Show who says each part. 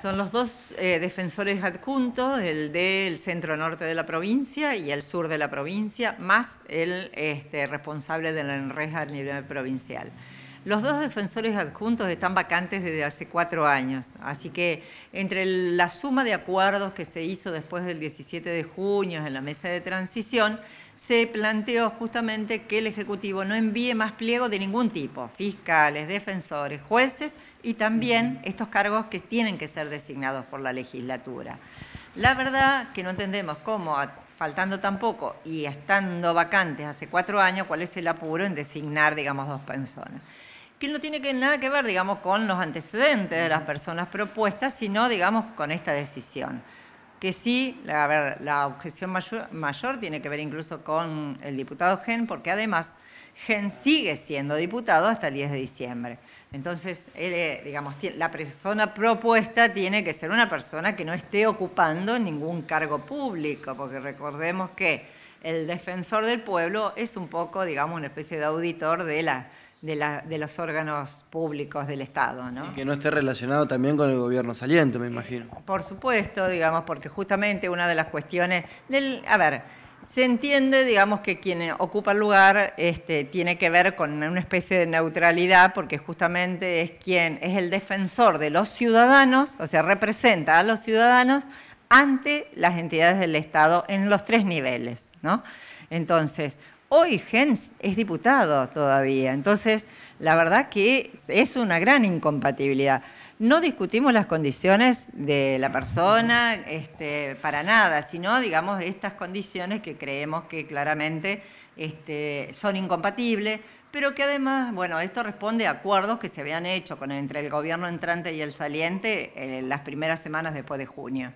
Speaker 1: son los dos eh, defensores adjuntos, el del centro norte de la provincia y el sur de la provincia, más el este, responsable de la enreja a nivel provincial. Los dos defensores adjuntos están vacantes desde hace cuatro años, así que entre la suma de acuerdos que se hizo después del 17 de junio en la mesa de transición, se planteó justamente que el Ejecutivo no envíe más pliego de ningún tipo, fiscales, defensores, jueces y también estos cargos que tienen que ser designados por la legislatura. La verdad que no entendemos cómo, faltando tan poco y estando vacantes hace cuatro años, cuál es el apuro en designar, digamos, dos personas que no tiene que, nada que ver, digamos, con los antecedentes de las personas propuestas, sino, digamos, con esta decisión. Que sí, la, objeción mayor, tiene que ver incluso con el diputado Gen, porque además Gen sigue siendo diputado hasta el 10 de diciembre. Entonces, eh, digamos, la persona propuesta tiene que ser una persona que no esté ocupando ningún cargo público, porque recordemos que el defensor del pueblo es un poco, digamos, una especie de auditor de la de, los órganos públicos del Estado. ¿no? Y que no esté relacionado también con el gobierno saliente, me imagino. Eh, por supuesto, digamos, porque justamente una de las cuestiones del... A ver, se entiende, digamos, que quien ocupa el lugar este, tiene que ver con una especie de neutralidad, porque justamente es quien es el defensor de los ciudadanos, o sea, representa a los ciudadanos ante las entidades del Estado en los tres niveles, ¿no? Entonces, Hoy Gens es diputado todavía, entonces la verdad que es una gran incompatibilidad. No discutimos las condiciones de la persona este, para nada, sino, digamos, estas condiciones que creemos que claramente este, son incompatibles, pero que además, bueno, esto responde a acuerdos que se habían hecho entre el gobierno entrante y el saliente en eh, las primeras semanas después de junio.